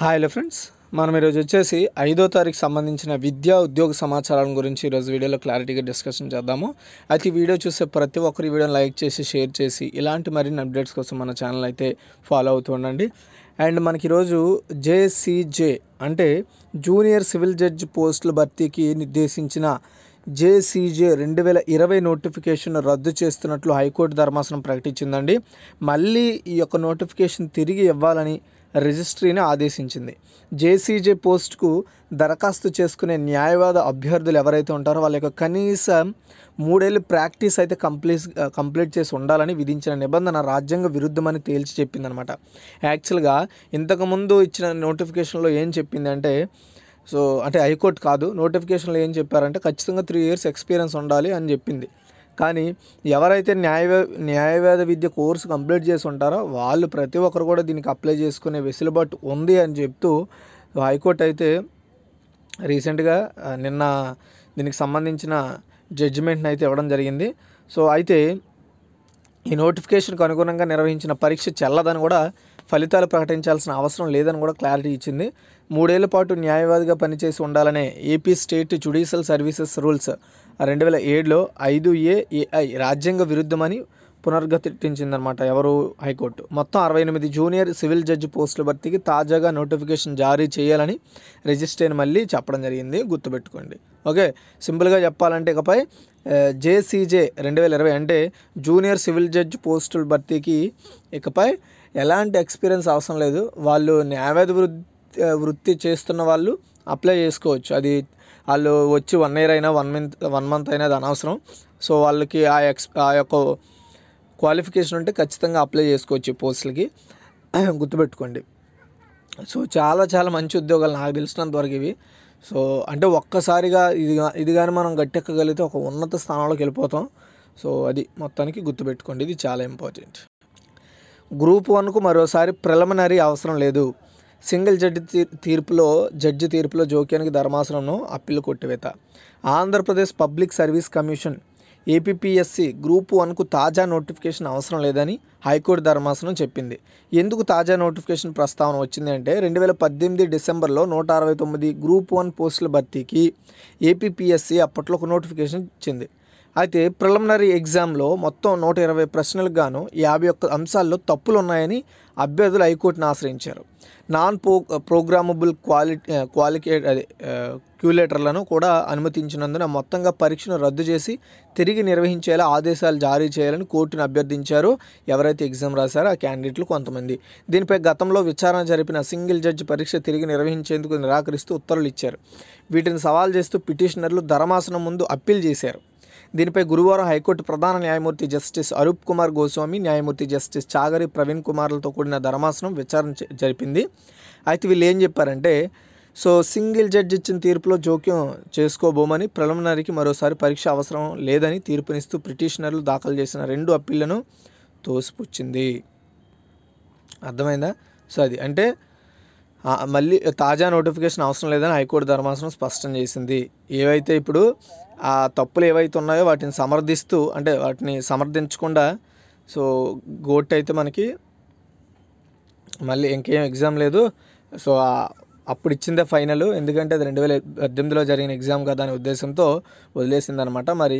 hi hello friends మనం ఈరోజు వచ్చేసి ఐదో తారీఖు సంబంధించిన విద్యా ఉద్యోగ సమాచారం గురించి ఈరోజు వీడియోలో క్లారిటీగా డిస్కషన్ చేద్దాము అయితే ఈ వీడియో చూసే ప్రతి ఒక్కరి వీడియోని లైక్ చేసి షేర్ చేసి ఇలాంటి మరిన్ని అప్డేట్స్ కోసం మన ఛానల్ అయితే ఫాలో అవుతూ ఉండండి అండ్ మనకి ఈరోజు జేసీజే అంటే జూనియర్ సివిల్ జడ్జ్ పోస్టుల భర్తీకి నిర్దేశించిన జేసీజే రెండు వేల ఇరవై నోటిఫికేషన్ రద్దు చేస్తున్నట్లు హైకోర్టు ధర్మాసనం ప్రకటించిందండి మళ్ళీ ఈ యొక్క నోటిఫికేషన్ తిరిగి ఇవ్వాలని రిజిస్ట్రీని ఆదేశించింది జేసీజే పోస్టుకు దరఖాస్తు చేసుకునే న్యాయవాద అభ్యర్థులు ఎవరైతే ఉంటారో వాళ్ళ యొక్క కనీసం మూడేళ్ళు ప్రాక్టీస్ అయితే కంప్లీట్ కంప్లీట్ చేసి ఉండాలని విధించిన నిబంధన రాజ్యాంగ విరుద్ధమని తేల్చి చెప్పిందనమాట యాక్చువల్గా ఇంతకుముందు ఇచ్చిన నోటిఫికేషన్లో ఏం చెప్పిందంటే సో అంటే హైకోర్టు కాదు నోటిఫికేషన్లో ఏం చెప్పారంటే ఖచ్చితంగా త్రీ ఇయర్స్ ఎక్స్పీరియన్స్ ఉండాలి అని చెప్పింది కానీ ఎవరైతే న్యాయ న్యాయవేద విద్య కోర్సు కంప్లీట్ చేసి ఉంటారో వాళ్ళు ప్రతి ఒక్కరు కూడా దీనికి అప్లై చేసుకునే వెసులుబాటు ఉంది అని చెప్తూ హైకోర్టు అయితే రీసెంట్గా నిన్న దీనికి సంబంధించిన జడ్జిమెంట్ని అయితే ఇవ్వడం జరిగింది సో అయితే ఈ నోటిఫికేషన్కు అనుగుణంగా నిర్వహించిన పరీక్ష చెల్లదని కూడా ఫలితాలు ప్రకటించాల్సిన అవసరం లేదని కూడా క్లారిటీ ఇచ్చింది మూడేళ్ల పాటు న్యాయవాదిగా పనిచేసి ఉండాలనే AP state judicial services rules రెండు వేల ఏడులో ఐదు ఏఐ రాజ్యాంగ విరుద్ధమని అనమాట ఎవరు హైకోర్టు మొత్తం అరవై ఎనిమిది జూనియర్ సివిల్ జడ్జి పోస్టుల భర్తీకి తాజాగా నోటిఫికేషన్ జారీ చేయాలని రిజిస్టర్ని మళ్ళీ చెప్పడం జరిగింది గుర్తుపెట్టుకోండి ఓకే సింపుల్గా చెప్పాలంటే ఇకపై జేసీజే రెండు వేల ఇరవై అంటే జూనియర్ సివిల్ జడ్జి పోస్టుల భర్తీకి ఇకపై ఎలాంటి ఎక్స్పీరియన్స్ అవసరం లేదు వాళ్ళు న్యాయవాది వృత్తి వృత్తి చేస్తున్న వాళ్ళు అప్లై చేసుకోవచ్చు అది వాళ్ళు వచ్చి వన్ ఇయర్ అయినా వన్ మంత్ వన్ మంత్ అయినా అది అనవసరం సో వాళ్ళకి ఆ ఎక్స్ ఆ యొక్క క్వాలిఫికేషన్ ఉంటే ఖచ్చితంగా అప్లై చేసుకోవచ్చు పోస్టులకి గుర్తుపెట్టుకోండి సో చాలా చాలా మంచి ఉద్యోగాలు నాకు తెలిసినంత వరకు ఇవి సో అంటే ఒక్కసారిగా ఇది ఇది కానీ మనం గట్టెక్కగలిగితే ఒక ఉన్నత స్థానంలోకి వెళ్ళిపోతాం సో అది మొత్తానికి గుర్తుపెట్టుకోండి ఇది చాలా ఇంపార్టెంట్ గ్రూప్ వన్కు మరోసారి ప్రిలిమినరీ అవసరం లేదు సింగిల్ జడ్జి తీర్పులో జడ్జి తీర్పులో జోక్యానికి ధర్మాసనంను అప్పీల్ కొట్టివేత Andhra Pradesh public service commission APPSC group వన్కు తాజా నోటిఫికేషన్ అవసరం లేదని హైకోర్టు ధర్మాసనం చెప్పింది ఎందుకు తాజా నోటిఫికేషన్ ప్రస్తావన వచ్చిందంటే రెండు వేల పద్దెనిమిది డిసెంబర్లో నూట అరవై తొమ్మిది గ్రూప్ వన్ పోస్టుల భర్తీకి ఏపీపీఎస్సీ అప్పట్లో ఒక నోటిఫికేషన్ ఇచ్చింది అయితే ప్రిలిమినరీ ఎగ్జామ్లో మొత్తం నూట ఇరవై ప్రశ్నలకు గాను యాభై ఒక్క అంశాల్లో తప్పులు ఉన్నాయని అభ్యర్థులు హైకోర్టును ఆశ్రయించారు నాన్ ప్రో ప్రోగ్రామబుల్ క్వాలిటీ క్వాలికే అదే క్యూలేటర్లను కూడా అనుమతించినందున మొత్తంగా పరీక్షను రద్దు చేసి తిరిగి నిర్వహించేలా ఆదేశాలు జారీ చేయాలని కోర్టును అభ్యర్థించారు ఎవరైతే ఎగ్జామ్ రాశారో ఆ క్యాండిడేట్లు కొంతమంది దీనిపై గతంలో విచారణ జరిపిన సింగిల్ జడ్జి పరీక్ష తిరిగి నిర్వహించేందుకు నిరాకరిస్తూ ఉత్తర్వులు ఇచ్చారు వీటిని సవాల్ చేస్తూ పిటిషనర్లు ధర్మాసనం ముందు అప్పీల్ చేశారు దీనిపై గురువారం హైకోర్టు ప్రధాన న్యాయమూర్తి జస్టిస్ అరూప్ కుమార్ గోస్వామి న్యాయమూర్తి జస్టిస్ చాగరి ప్రవీణ్ కుమార్లతో కూడిన ధర్మాసనం విచారణ జరిపింది అయితే వీళ్ళు ఏం చెప్పారంటే సో సింగిల్ జడ్జి ఇచ్చిన తీర్పులో జోక్యం చేసుకోబోమని ప్రిలిమినరీకి మరోసారి పరీక్ష అవసరం లేదని తీర్పునిస్తూ పిటిషనర్లు దాఖలు చేసిన రెండు అప్పీళ్లను తోసిపుచ్చింది అర్థమైందా సో అది అంటే మళ్ళీ తాజా నోటిఫికేషన్ అవసరం లేదని హైకోర్టు ధర్మాసనం స్పష్టం చేసింది ఏవైతే ఇప్పుడు ఆ తప్పులు ఏవైతే ఉన్నాయో వాటిని సమర్థిస్తూ అంటే వాటిని సమర్థించకుండా సో గోట్ అయితే మనకి మళ్ళీ ఇంకేం ఎగ్జామ్ లేదు సో అప్పుడు ఇచ్చిందే ఫైనల్ ఎందుకంటే అది రెండు వేల పద్దెనిమిదిలో జరిగిన ఎగ్జామ్ కదా అనే ఉద్దేశంతో వదిలేసిందనమాట మరి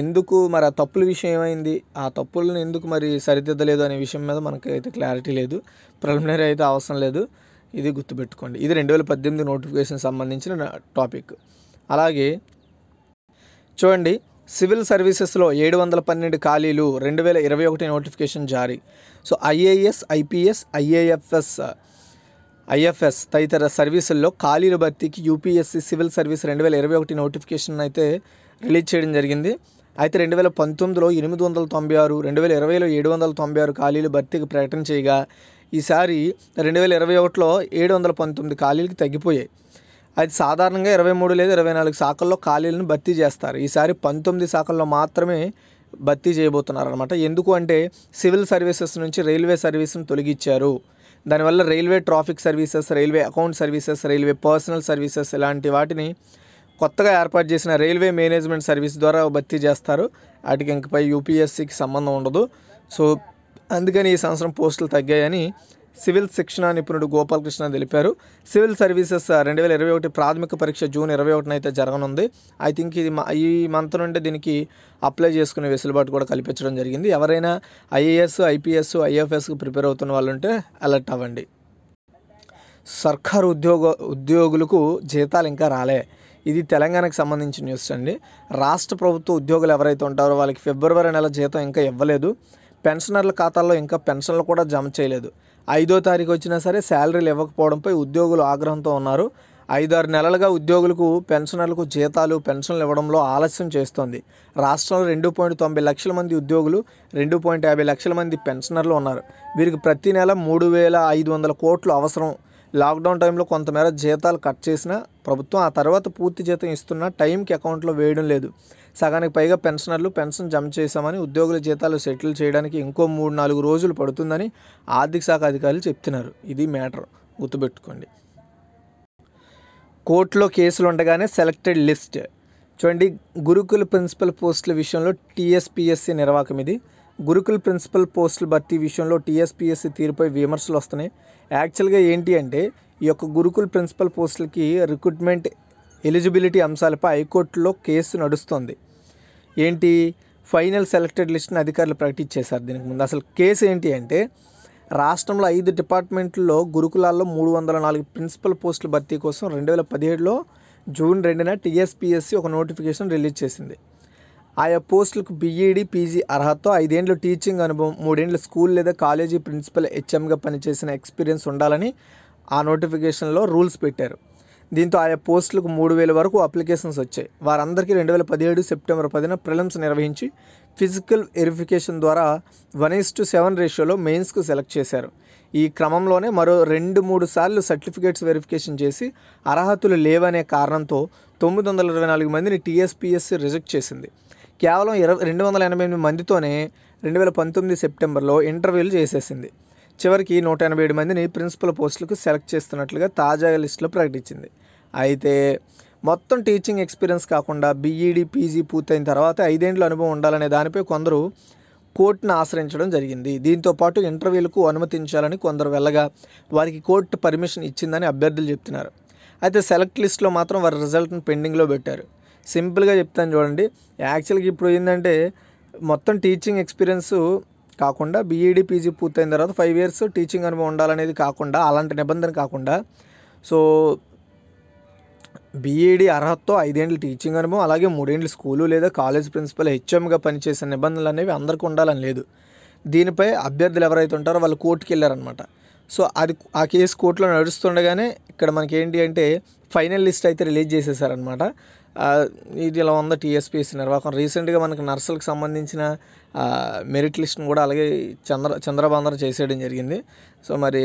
ఎందుకు మరి ఆ తప్పుల విషయం ఏమైంది ఆ తప్పులను ఎందుకు మరి సరిదిద్దలేదు అనే విషయం మీద మనకు అయితే క్లారిటీ లేదు ప్రిలిమినరీ అయితే అవసరం లేదు ఇది గుర్తుపెట్టుకోండి ఇది రెండు వేల పద్దెనిమిది నోటిఫికేషన్ సంబంధించిన టాపిక్ అలాగే చూడండి సివిల్ సర్వీసెస్లో ఏడు వందల పన్నెండు ఖాళీలు రెండు వేల ఇరవై ఒకటి నోటిఫికేషన్ జారీ so IAS IPS IAFS IFS తదితర సర్వీసుల్లో ఖాళీల భర్తీకి యూపీఎస్సీ సివిల్ సర్వీస్ రెండు వేల ఇరవై ఒకటి నోటిఫికేషన్ అయితే రిలీజ్ చేయడం జరిగింది అయితే రెండు వేల పంతొమ్మిదిలో ఎనిమిది వందల తొంభై ఆరు రెండు వేల ఇరవైలో ఏడు వందల తొంభై ఆరు ఖాళీలు భర్తీకి ప్రకటన చేయగా ఈసారి రెండు వేల ఇరవై ఒకటిలో ఏడు వందల పంతొమ్మిది ఖాళీలకి తగ్గిపోయాయి అది సాధారణంగా ఇరవై మూడు లేదా ఇరవై నాలుగు శాఖల్లో ఖాళీలను భర్తీ చేస్తారు ఈసారి పంతొమ్మిది శాఖల్లో మాత్రమే భర్తీ చేయబోతున్నారు అనమాట ఎందుకు అంటే సివిల్ సర్వీసెస్ నుంచి రైల్వే సర్వీస్ను తొలగించారు దానివల్ల railway traffic services railway account services railway personnel services ఇలాంటి వాటిని కొత్తగా ఏర్పాటు చేసిన రైల్వే మేనేజ్మెంట్ సర్వీస్ ద్వారా భర్తీ చేస్తారు వాటికి ఇంకపై యూపీఎస్సికి సంబంధం ఉండదు సో అందుకని ఈ సంవత్సరం పోస్టులు తగ్గాయని సివిల్ శిక్షణ నిపుణుడు గోపాలకృష్ణ తెలిపారు సివిల్ సర్వీసెస్ రెండు వేల ఇరవై ఒకటి ప్రాథమిక పరీక్ష జూన్ ఇరవై ఒకటిన అయితే జరగనుంది ఐ థింక్ ఇది ఈ మంత్ నుండి దీనికి అప్లై చేసుకునే వెసులుబాటు కూడా కల్పించడం జరిగింది ఎవరైనా ఐఏఎస్ ఐపీఎస్ ఐఎఫ్ఎస్కి ప్రిపేర్ అవుతున్న వాళ్ళు ఉంటే అలర్ట్ అవ్వండి సర్కారు ఉద్యోగ ఉద్యోగులకు జీతాలు ఇంకా రాలే ఇది తెలంగాణకు సంబంధించిన న్యూస్ అండి రాష్ట్ర ప్రభుత్వ ఉద్యోగులు ఎవరైతే ఉంటారో వాళ్ళకి ఫిబ్రవరి నెల జీతం ఇంకా ఇవ్వలేదు పెన్షనర్ల ఖాతాల్లో ఇంకా పెన్షన్లు కూడా జమ చేయలేదు ఐదో తారీఖు వచ్చినా సరే శాలరీలు ఇవ్వకపోవడంపై ఉద్యోగులు ఆగ్రహంతో ఉన్నారు ఐదారు నెలలుగా ఉద్యోగులకు పెన్షనర్లకు జీతాలు పెన్షన్లు ఇవ్వడంలో ఆలస్యం చేస్తోంది రాష్ట్రంలో రెండు పాయింట్ తొంభై లక్షల మంది ఉద్యోగులు రెండు పాయింట్ యాభై లక్షల మంది పెన్షనర్లు ఉన్నారు వీరికి ప్రతి నెల మూడు వేల ఐదు వందల కోట్లు అవసరం లాక్డౌన్ టైంలో కొంతమేర జీతాలు కట్ చేసిన ప్రభుత్వం ఆ తర్వాత పూర్తి జీతం ఇస్తున్న టైంకి అకౌంట్లో వేయడం లేదు సగానికి పైగా పెన్షనర్లు పెన్షన్ జమ చేశామని ఉద్యోగుల జీతాలు సెటిల్ చేయడానికి ఇంకో మూడు నాలుగు రోజులు పడుతుందని ఆర్థిక శాఖ అధికారులు చెప్తున్నారు ఇది మ్యాటర్ గుర్తుపెట్టుకోండి కోర్టులో కేసులు ఉండగానే సెలెక్టెడ్ లిస్ట్ చూడండి గురుకుల ప్రిన్సిపల్ పోస్టుల విషయంలో టీఎస్పిఎస్సి నిర్వాహకం ఇది గురుకుల ప్రిన్సిపల్ పోస్టుల భర్తీ విషయంలో టీఎస్పిఎస్సి తీరుపై విమర్శలు వస్తున్నాయి యాక్చువల్గా ఏంటి అంటే ఈ యొక్క గురుకుల్ ప్రిన్సిపల్ పోస్టులకి రిక్రూట్మెంట్ ఎలిజిబిలిటీ అంశాలపై హైకోర్టులో కేసు నడుస్తోంది ఏంటి ఫైనల్ సెలెక్టెడ్ లిస్ట్ని అధికారులు ప్రకటించేశారు దీనికి ముందు అసలు కేసు ఏంటి అంటే రాష్ట్రంలో ఐదు డిపార్ట్మెంట్లో గురుకులాల్లో మూడు వందల నాలుగు ప్రిన్సిపల్ పోస్టుల భర్తీ కోసం రెండు వేల పదిహేడులో జూన్ రెండున టీఎస్పీఎస్సీ ఒక నోటిఫికేషన్ రిలీజ్ చేసింది ఆయా పోస్టులకు బీఈడీ పీజీ e అర్హతతో ఐదేండ్లు టీచింగ్ అనుభవం మూడేండ్లు స్కూల్ లేదా కాలేజీ ప్రిన్సిపల్ హెచ్ఎంగా పనిచేసిన ఎక్స్పీరియన్స్ ఉండాలని ఆ నోటిఫికేషన్లో రూల్స్ పెట్టారు దీంతో ఆయా పోస్టులకు మూడు వేల వరకు అప్లికేషన్స్ వచ్చాయి వారందరికీ రెండు వేల పదిహేడు సెప్టెంబర్ పదిన ప్రిలిమ్స్ నిర్వహించి ఫిజికల్ వెరిఫికేషన్ ద్వారా వన్ ఈస్ టు సెవెన్ రేషియోలో మెయిన్స్కు సెలెక్ట్ చేశారు ఈ క్రమంలోనే మరో రెండు మూడు సార్లు సర్టిఫికేట్స్ వెరిఫికేషన్ చేసి అర్హతలు లేవనే కారణంతో తొమ్మిది వందల ఇరవై నాలుగు మందిని టీఎస్పీఎస్సీ రిజెక్ట్ చేసింది కేవలం ఇరవై రెండు వందల ఎనభై ఎనిమిది మందితోనే రెండు వేల పంతొమ్మిది సెప్టెంబర్లో ఇంటర్వ్యూలు చేసేసింది చివరికి నూట ఎనభై ఏడు మందిని ప్రిన్సిపల్ పోస్టులకు సెలెక్ట్ చేస్తున్నట్లుగా తాజా లిస్టులో ప్రకటించింది అయితే మొత్తం టీచింగ్ ఎక్స్పీరియన్స్ కాకుండా బీఈడీ పీజీ పూర్తయిన తర్వాత ఐదేండ్ల అనుభవం ఉండాలనే దానిపై కొందరు కోర్టును ఆశ్రయించడం జరిగింది దీంతో పాటు ఇంటర్వ్యూలకు అనుమతించాలని కొందరు వెళ్ళగా వారికి కోర్టు పర్మిషన్ ఇచ్చిందని అభ్యర్థులు చెప్తున్నారు అయితే సెలెక్ట్ లిస్టులో మాత్రం వారి రిజల్ట్ను పెండింగ్లో పెట్టారు సింపుల్గా చెప్తాను చూడండి యాక్చువల్గా ఇప్పుడు ఏంటంటే మొత్తం టీచింగ్ ఎక్స్పీరియన్స్ కాకుండా బీఈడీ పీజీ e పూర్తయిన తర్వాత ఫైవ్ ఇయర్స్ టీచింగ్ అనుభవం ఉండాలనేది కాకుండా అలాంటి నిబంధన కాకుండా సో బీఈడీ e అర్హతతో ఐదేండ్లు టీచింగ్ అనుభవం అలాగే మూడేండ్లు స్కూలు లేదా కాలేజ్ ప్రిన్సిపల్ హెచ్ఎంగా పనిచేసే నిబంధనలు అనేవి అందరికీ ఉండాలని లేదు దీనిపై అభ్యర్థులు ఎవరైతే ఉంటారో వాళ్ళు కోర్టుకి వెళ్ళారనమాట సో అది ఆ కేసు కోర్టులో నడుస్తుండగానే ఇక్కడ మనకి ఏంటి అంటే ఫైనల్ లిస్ట్ అయితే రిలీజ్ చేసేసారనమాట ఇది ఇలా ఉంది టీఎస్పీఎస్సీ నిర్వాహకం రీసెంట్గా మనకి నర్సులకు సంబంధించిన మెరిట్ లిస్ట్ని కూడా అలాగే చంద్ర చంద్రబాంధ్ర చేసేయడం జరిగింది సో మరి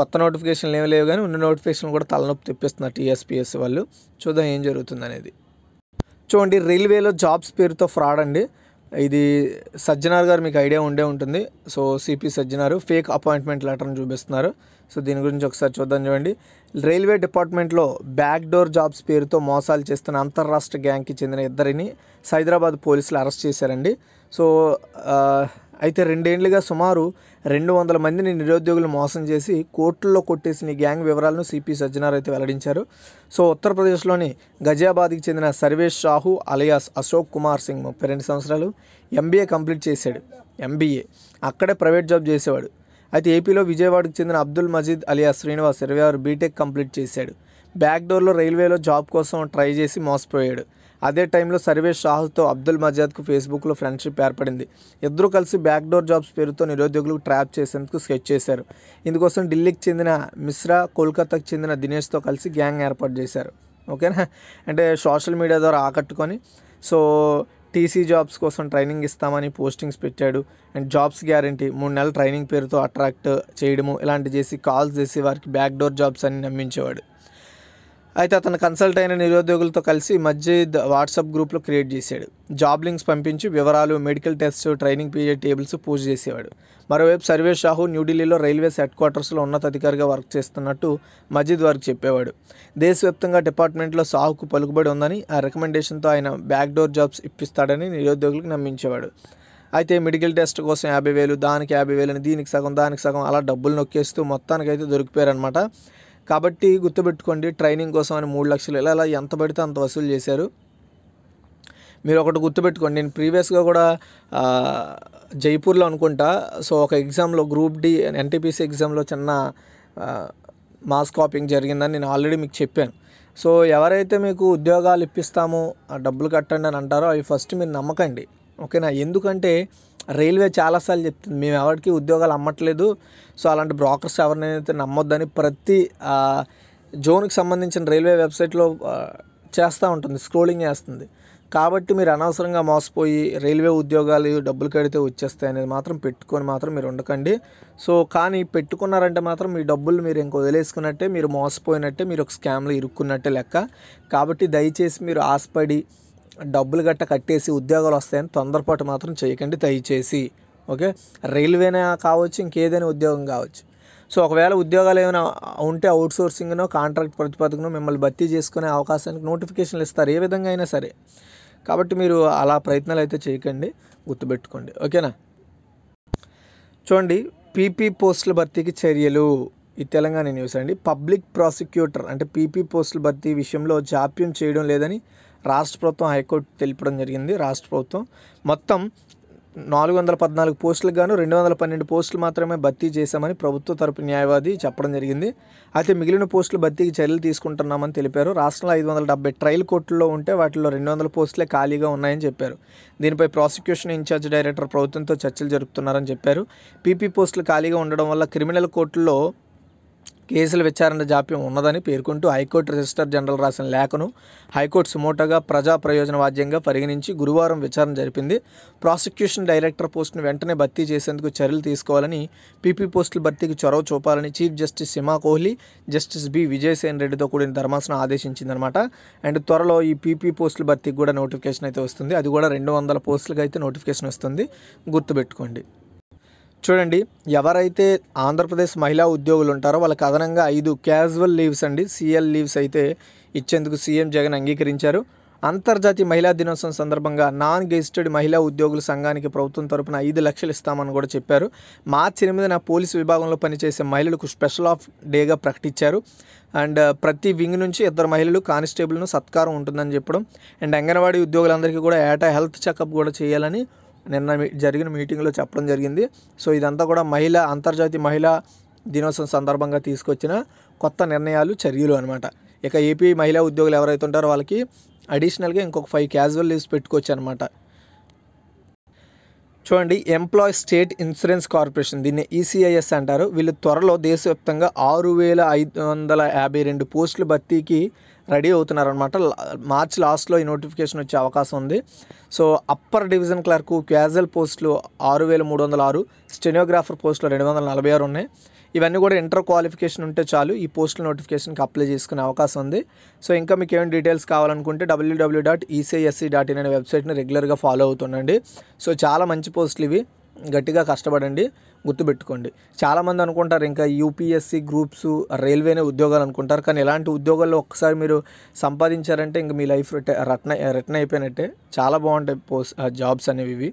కొత్త నోటిఫికేషన్లు ఏమి లేవు కానీ ఉన్న నోటిఫికేషన్ కూడా తలనొప్పి తెప్పిస్తున్నారు టీఎస్పీఎస్సీ వాళ్ళు చూద్దాం ఏం జరుగుతుంది అనేది చూడండి రైల్వేలో జాబ్స్ పేరుతో ఫ్రాడ్ అండి ఇది సజ్జనార్ గారు మీకు ఐడియా ఉండే ఉంటుంది so CP Sajjanar fake appointment లెటర్ని చూపిస్తున్నారు సో దీని గురించి ఒకసారి చూద్దాం చూడండి రైల్వే డిపార్ట్మెంట్లో బ్యాక్డోర్ జాబ్స్ పేరుతో మోసాలు చేస్తున్న అంతర్రాష్ట్ర గ్యాంగ్కి చెందిన ఇద్దరిని సైదరాబాద్ పోలీసులు అరెస్ట్ చేశారండి సో అయితే రెండేండ్లుగా సుమారు రెండు వందల మందిని నిరుద్యోగులు మోసం చేసి కోర్టుల్లో కొట్టేసిన గ్యాంగ్ వివరాలను సిపి సజ్జనార్ అయితే వెల్లడించారు సో ఉత్తరప్రదేశ్లోని గజియాబాద్కి చెందిన సర్వేష్ షాహు అలియాస్ అశోక్ కుమార్ సింగ్ ముప్పై రెండు సంవత్సరాలు ఎంబీఏ కంప్లీట్ చేశాడు ఎంబీఏ అక్కడే ప్రైవేట్ జాబ్ చేసేవాడు అయితే ఏపీలో విజయవాడకు చెందిన అబ్దుల్ మజీద్ అలియా శ్రీనివాస్ ఇరవై ఆరు బీటెక్ కంప్లీట్ చేశాడు బ్యాక్డోర్లో రైల్వేలో జాబ్ కోసం ట్రై చేసి మోసపోయాడు అదే టైంలో సర్వేష్ షాహుతో అబ్దుల్ మజాద్కు ఫేస్బుక్లో ఫ్రెండ్షిప్ ఏర్పడింది ఇద్దరు కలిసి బ్యాక్డోర్ జాబ్స్ పేరుతో నిరుద్యోగులకు ట్రాప్ చేసేందుకు స్కెచ్ చేశారు ఇందుకోసం ఢిల్లీకి చెందిన మిశ్రా కోల్కతాకు చెందిన దినేష్తో కలిసి గ్యాంగ్ ఏర్పాటు చేశారు ఓకేనా అంటే సోషల్ మీడియా ద్వారా ఆకట్టుకొని సో టీసీ జాబ్స్ కోసం ట్రైనింగ్ ఇస్తామని పోస్టింగ్స్ పెట్టాడు అండ్ జాబ్స్ గ్యారంటీ మూడు నెలల ట్రైనింగ్ పేరుతో అట్రాక్ట్ చేయడము ఇలాంటి చేసి కాల్స్ చేసి వారికి బ్యాక్డోర్ జాబ్స్ అని నమ్మించేవాడు అయితే అతను కన్సల్ట్ అయిన నిరుద్యోగులతో కలిసి మస్జిద్ వాట్సాప్ గ్రూప్లో క్రియేట్ చేశాడు జాబ్ లింక్స్ పంపించి వివరాలు medical test training period tables పూజ చేసేవాడు మరోవైపు సర్వేష్ షాహు న్యూఢిల్లీలో రైల్వేస్ హెడ్ క్వార్టర్స్లో ఉన్నతాధికారిగా వర్క్ చేస్తున్నట్టు మజీద్ వారికి చెప్పేవాడు దేశవ్యాప్తంగా డిపార్ట్మెంట్లో షాహుకు పలుకుబడి ఉందని ఆ రికమెండేషన్తో ఆయన బ్యాక్డోర్ జాబ్స్ ఇప్పిస్తాడని నిరుద్యోగులకు నమ్మించేవాడు అయితే మెడికల్ టెస్ట్ కోసం యాభై వేలు దానికి యాభై వేలు అని దీనికి సగం దానికి సగం అలా డబ్బులు నొక్కేస్తూ మొత్తానికైతే దొరికిపోయారనమాట కాబట్టి గుర్తుపెట్టుకోండి ట్రైనింగ్ కోసం అని మూడు లక్షలు ఇలా ఇలా ఎంత పడితే అంత వసూలు చేశారు మీరు ఒకటి గుర్తుపెట్టుకోండి నేను ప్రీవియస్గా కూడా జైపూర్లో అనుకుంటా సో ఒక ఎగ్జామ్లో గ్రూప్ డి ఎన్టీపీసీ ఎగ్జామ్లో చిన్న మాస్ కాపింగ్ జరిగిందని నేను ఆల్రెడీ మీకు చెప్పాను సో ఎవరైతే మీకు ఉద్యోగాలు ఇప్పిస్తామో డబ్బులు కట్టండి అని అంటారో అవి ఫస్ట్ మీరు నమ్మకండి ఓకేనా ఎందుకంటే రైల్వే చాలాసార్లు చెప్తుంది మేము ఎవరికి ఉద్యోగాలు అమ్మట్లేదు సో అలాంటి బ్రోకర్స్ ఎవరినైతే నమ్మొద్దని ప్రతి జోన్కి సంబంధించిన రైల్వే వెబ్సైట్లో చేస్తూ ఉంటుంది స్క్రోలింగ్ చేస్తుంది కాబట్టి మీరు అనవసరంగా మోసపోయి రైల్వే ఉద్యోగాలు డబ్బులు కడితే వచ్చేస్తాయి అనేది మాత్రం పెట్టుకొని మాత్రం మీరు ఉండకండి సో కానీ పెట్టుకున్నారంటే మాత్రం మీ డబ్బులు మీరు ఇంకో వదిలేసుకున్నట్టే మీరు మోసపోయినట్టే మీరు ఒక స్కామ్లో ఇరుక్కున్నట్టే లెక్క కాబట్టి దయచేసి మీరు ఆశపడి డబ్బులు గట్ట కట్టేసి ఉద్యోగాలు వస్తాయని తొందరపాటు మాత్రం చేయకండి దయచేసి ఓకే రైల్వేనే కావచ్చు ఇంకేదైనా ఉద్యోగం కావచ్చు సో ఒకవేళ ఉద్యోగాలు ఏమైనా ఉంటే అవుట్సోర్సింగ్నో కాంట్రాక్ట్ ప్రతిపాదకనో మిమ్మల్ని భర్తీ చేసుకునే అవకాశానికి నోటిఫికేషన్లు ఇస్తారు ఏ విధంగా అయినా సరే కాబట్టి మీరు అలా ప్రయత్నాలు అయితే చేయకండి గుర్తుపెట్టుకోండి ఓకేనా చూడండి పీపీ పోస్టుల భర్తీకి చర్యలు ఈ తెలంగాణ న్యూస్ అండి పబ్లిక్ ప్రాసిక్యూటర్ అంటే పీపీ పోస్టుల భర్తీ విషయంలో జాప్యం చేయడం లేదని రాష్ట్ర ప్రభుత్వం హైకోర్టు తెలిపడం జరిగింది రాష్ట్ర ప్రభుత్వం మొత్తం నాలుగు వందల పద్నాలుగు పోస్టులకు గాను రెండు వందల పన్నెండు పోస్టులు మాత్రమే భర్తీ చేశామని ప్రభుత్వ తరపు న్యాయవాది చెప్పడం జరిగింది అయితే మిగిలిన పోస్టులు భర్తీకి చర్యలు తీసుకుంటున్నామని తెలిపారు రాష్ట్రంలో ఐదు వందల డెబ్బై ట్రయల్ కోర్టుల్లో ఉంటే వాటిలో రెండు వందల పోస్టులే ఖాళీగా ఉన్నాయని చెప్పారు దీనిపై ప్రాసిక్యూషన్ ఇన్ఛార్జ్ డైరెక్టర్ ప్రభుత్వంతో చర్చలు జరుపుతున్నారని చెప్పారు పీపీ పోస్టులు ఖాళీగా ఉండడం వల్ల క్రిమినల్ కోర్టుల్లో కేసుల విచారణ జాప్యం ఉన్నదని పేర్కొంటూ హైకోర్టు రిజిస్టర్ జనరల్ రాసిన లేఖను హైకోర్టు సుమోటోగా ప్రజా ప్రయోజనవాద్యంగా పరిగణించి గురువారం విచారణ జరిపింది ప్రాసిక్యూషన్ డైరెక్టర్ పోస్టును వెంటనే భర్తీ చేసేందుకు చర్యలు తీసుకోవాలని పీపీ పోస్టుల భర్తీకి చొరవ చూపాలని chief justice Sima Kohli justice B Vijaysen రెడ్డితో కూడిన ధర్మాసనం ఆదేశించిందనమాట అండ్ త్వరలో ఈ పీపీ పోస్టుల భర్తీకి కూడా నోటిఫికేషన్ అయితే వస్తుంది అది కూడా రెండు వందల పోస్టులకి అయితే నోటిఫికేషన్ వస్తుంది గుర్తుపెట్టుకోండి చూడండి ఎవరైతే ఆంధ్రప్రదేశ్ మహిళా ఉద్యోగులు ఉంటారో వాళ్ళకి అదనంగా ఐదు క్యాజువల్ లీవ్స్ అండి సిఎల్ లీవ్స్ అయితే ఇచ్చేందుకు సీఎం జగన్ అంగీకరించారు అంతర్జాతీయ మహిళా దినోత్సవం సందర్భంగా నాన్ గెజిస్టెడ్ మహిళా ఉద్యోగుల సంఘానికి ప్రభుత్వం తరపున ఐదు లక్షలు ఇస్తామని కూడా చెప్పారు మార్చి ఎనిమిదిన పోలీసు విభాగంలో పనిచేసే మహిళలకు స్పెషల్ ఆఫ్ డేగా ప్రకటించారు అండ్ ప్రతి వింగ్ నుంచి ఇద్దరు మహిళలు కానిస్టేబుల్ను సత్కారం ఉంటుందని చెప్పడం అండ్ అంగన్వాడీ ఉద్యోగులందరికీ కూడా ఏటా హెల్త్ చెకప్ కూడా చేయాలని నిన్న జరిగిన మీటింగ్లో చెప్పడం జరిగింది సో ఇదంతా కూడా మహిళ అంతర్జాతీయ మహిళా దినోత్సవం సందర్భంగా తీసుకొచ్చిన కొత్త నిర్ణయాలు చర్యలు అనమాట ఇక ఏపీ మహిళా ఉద్యోగులు ఎవరైతే ఉంటారో వాళ్ళకి అడిషనల్గా ఇంకొక ఫైవ్ క్యాజువల్ లీవ్స్ పెట్టుకోవచ్చు అనమాట చూడండి ఎంప్లాయ్ స్టేట్ ఇన్సూరెన్స్ కార్పొరేషన్ దీన్ని ఈసీఐఎస్ e అంటారు వీళ్ళు త్వరలో దేశవ్యాప్తంగా ఆరు వేల ఐదు వందల యాభై రెండు పోస్టులు భర్తీకి రెడీ అవుతున్నారనమాట మార్చ్ లాస్ట్లో ఈ నోటిఫికేషన్ వచ్చే అవకాశం ఉంది so upper division clerk casual పోస్టులు ఆరు వేల మూడు వందల ఆరు స్టెనియోగ్రాఫర్ పోస్టులు రెండు వందల నలభై ఆరు ఉన్నాయి ఇవన్నీ కూడా ఇంటర్ క్వాలిఫికేషన్ ఉంటే చాలు ఈ పోస్టుల నోటిఫికేషన్కి అప్లై చేసుకునే అవకాశం ఉంది సో ఇంకా మీకు ఏమైనా డీటెయిల్స్ కావాలనుకుంటే W W dot ECSC dot in అనే వెబ్సైట్ని రెగ్యులర్గా ఫాలో అవుతుండండి సో చాలా మంచి పోస్టులు ఇవి గట్టిగా కష్టపడండి గుర్తుపెట్టుకోండి చాలామంది అనుకుంటారు ఇంకా యూపీఎస్సీ గ్రూప్స్ రైల్వేనే ఉద్యోగాలు అనుకుంటారు కానీ ఇలాంటి ఉద్యోగాల్లో ఒక్కసారి మీరు సంపాదించారంటే ఇంక మీ లైఫ్ రట్న రిటర్న్ అయిపోయినట్టే చాలా బాగుంటాయి పోస్ జాబ్స్ అనేవి ఇవి